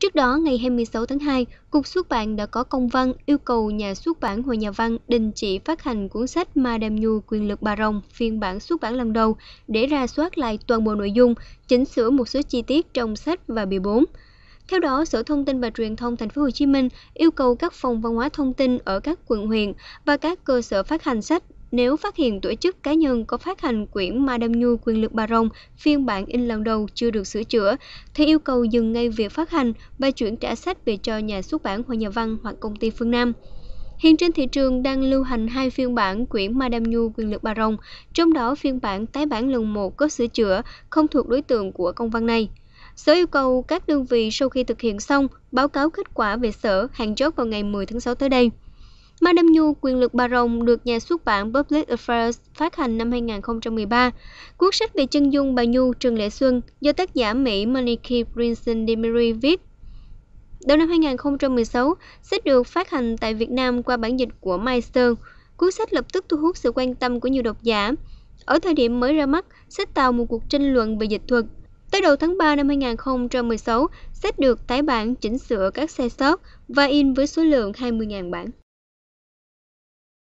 Trước đó, ngày 26 tháng 2, Cục xuất bản đã có công văn yêu cầu nhà xuất bản Hội Nhà Văn đình chỉ phát hành cuốn sách Madame Nhu Quyền lực Bà Rồng phiên bản xuất bản lần đầu để ra soát lại toàn bộ nội dung, chỉnh sửa một số chi tiết trong sách và bìa 4. Theo đó, Sở Thông tin và Truyền thông Thành phố Hồ Chí Minh yêu cầu các phòng văn hóa thông tin ở các quận huyện và các cơ sở phát hành sách nếu phát hiện tổ chức cá nhân có phát hành quyển Madame Nhu quyền lực bà Rồng phiên bản in lần đầu chưa được sửa chữa, thì yêu cầu dừng ngay việc phát hành và chuyển trả sách về cho nhà xuất bản hoặc nhà văn hoặc công ty phương Nam. Hiện trên thị trường đang lưu hành hai phiên bản quyển Madame Nhu quyền lực bà Rồng, trong đó phiên bản tái bản lần 1 có sửa chữa, không thuộc đối tượng của công văn này. Sở yêu cầu các đơn vị sau khi thực hiện xong, báo cáo kết quả về sở hàng chốt vào ngày 10 tháng 6 tới đây. Madame Nhu, quyền lực bà rồng được nhà xuất bản Public Affairs phát hành năm 2013. Cuốn sách về chân dung bà Nhu Trần Lệ Xuân do tác giả Mỹ Monique Brinson Demery viết. Đầu năm 2016, sách được phát hành tại Việt Nam qua bản dịch của Meister. Cuốn sách lập tức thu hút sự quan tâm của nhiều độc giả. Ở thời điểm mới ra mắt, sách tạo một cuộc tranh luận về dịch thuật. Tới đầu tháng 3 năm 2016, sách được tái bản chỉnh sửa các sai sót và in với số lượng 20.000 bản.